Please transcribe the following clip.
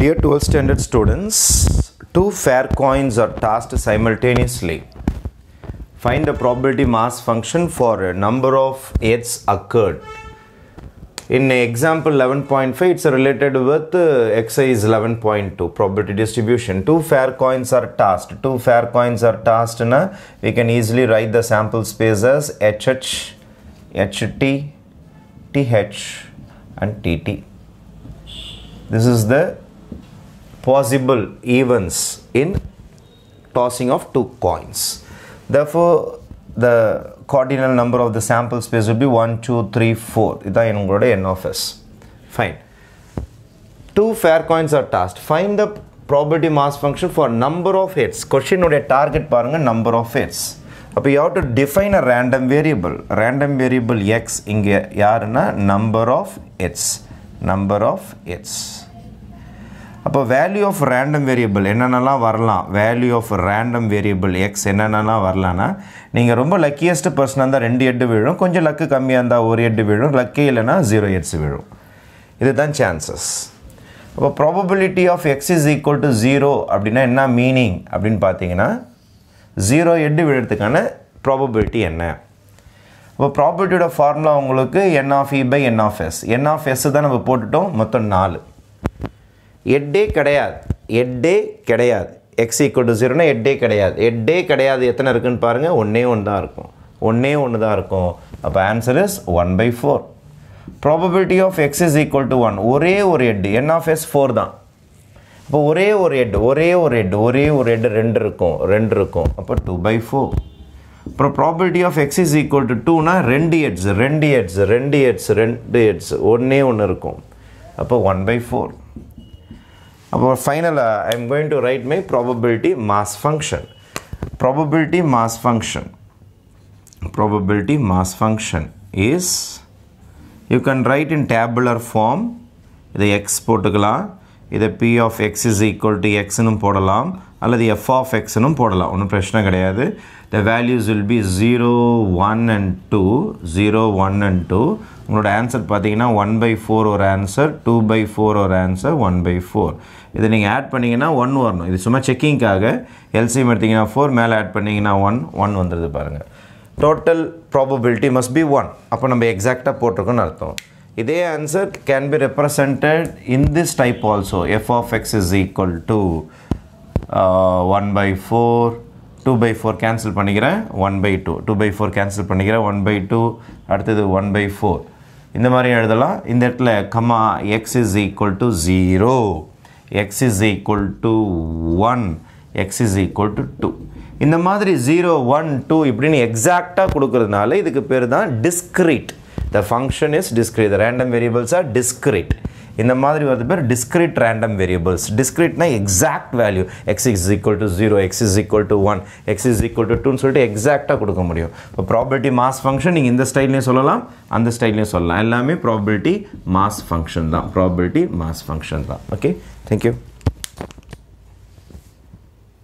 Dear 12th standard students, two fair coins are tossed simultaneously. Find the probability mass function for a number of heads occurred. In example 11.5, it's related with exercise uh, 11.2, probability distribution. Two fair coins are tossed. Two fair coins are tossed. Na? We can easily write the sample space as HH, HT, TH and TT. This is the possible events in tossing of two coins. Therefore, the cardinal number of the sample space would be 1, 2, 3, 4. இதான் என்குடைய n of s. Fine. Two fair coins are tossed. Find the probability mass function for number of hits. Question உடைய target பாருங்க number of hits. அப்போ you have to define a random variable. Random variable x இங்கே யாருன்னா number of hits. Number of hits. அப்போ value of random variable என்னென்னலாம் வரலாம் value of random variable X என்னென்னலாம் வரலாம்னா நீங்கள் ரொம்ப லக்கியஸ்ட் பர்சனாக இருந்தால் ரெண்டு எட்டு விழும் கொஞ்சம் லக்கு கம்மியாக இருந்தால் ஒரு எட்டு விழும் லக்கே இல்லைனா ஜீரோ எட்ஸ் விழும் இதுதான் சான்சஸ் இப்போ probability of X is equal to zero அப்படின்னா என்ன மீனிங் அப்படின்னு பார்த்தீங்கன்னா ஜீரோ எட்டு விழுறதுக்கான ப்ராபபிலிட்டி என்ன இப்போ ப்ராபர்ட்டியோட ஃபார்முலா உங்களுக்கு N of E by N of S N of S தான் நம்ம போட்டுட்டோம் மொத்தம் நாலு எட்டே கிடையாது எட்டே கிடையாது எக்ஸ் ஈக்குவல் டு ஜீரோனா எட்டே கிடையாது எட்டே கிடையாது எத்தனை இருக்குன்னு பாருங்கள் ஒன்றே ஒன்று தான் இருக்கும் ஒன்றே ஒன்று தான் இருக்கும் அப்போ answer is one by four probability of X is equal to one ஒரே ஒரு எட்டு என் ஆஃப் எஸ் ஃபோர் தான் இப்போ ஒரே ஒரு எட்டு ஒரே ஒரு எட்டு ஒரே ஒரு எட்டு ரெண்டு இருக்கும் ரெண்டு இருக்கும் அப்போ டூ பை ஃபோர் அப்புறம் probability of X is equal to டூனா ரெண்டு எட்ஸ் ரெண்டு எட்ஸ் ரெண்டு எட்ஸ் ரெண்டு எட்ஸ் ஒன்றே ஒன்று இருக்கும் அப்போ ஒன் பை ஃபோர் அப்போ ஃபைனலாக I am going to write my probability mass function probability mass function probability mass function is you can write in tabular form இதை x போட்டுக்கலாம் இதை p of x is equal to x னும் போடலாம் அல்லது f of x னும் போடலாம் ஒன்றும் பிரச்சனை கிடையாது the values will be 0 1 and 2 0 1 and 2 உங்களோட ஆன்சர் பார்த்தீங்கன்னா ஒன் பை ஃபோர் ஒரு ஆன்சர் டூ பை ஃபோர் ஒரு ஆன்சர் ஒன் பை ஃபோர் இதை நீங்கள் ஆட் பண்ணிங்கன்னா ஒன் வரணும் இது சும்மா செக்கிங்காக எல்சிஎம் எடுத்திங்கன்னா ஃபோர் மேலே ஆட் பண்ணிங்கன்னா ஒன் ஒன் வந்துடுது பாருங்கள் total probability must be one அப்போ நம்ம எக்ஸாக்டாக போட்டிருக்கோன்னு அர்த்தம் இதே answer can be represented in this type also F of X is equal to one by four two by four cancel பண்ணிக்கிறேன் one by two two by four cancel பண்ணிக்கிறேன் one by two அடுத்தது one by four இந்த மாதிரி எழுதலாம் இந்த இடத்துல comma X is equal to zero X is equal to one X is equal to two இந்த மாதிரி ஜீரோ ஒன் டூ இப்படின்னு எக்ஸாக்டாக கொடுக்கறதுனால இதுக்கு பேர் தான் discrete the function is discrete random variables are discrete இந்த மாதிரி வருது பேர் டிஸ்கிரிட் ரேண்டம் வேரியபிள்ஸ் டிஸ்கிரிட்னா exact value X is equal to zero X is equal to one X is equal to டூன்னு சொல்லிட்டு எக்ஸாக்டாக கொடுக்க முடியும் இப்போ ப்ராபர்ட்டி மாஸ் ஃபங்க்ஷன் நீங்கள் இந்த ஸ்டைல்லையும் சொல்லலாம் அந்த ஸ்டைல்லையும் சொல்லலாம் எல்லாமே ப்ராபர்ட்டி மாஸ் ஃபங்க்ஷன் தான் ப்ராபர்ட்டி மாஸ் ஃபங்க்ஷன் தான் ஓகே தேங்க்யூ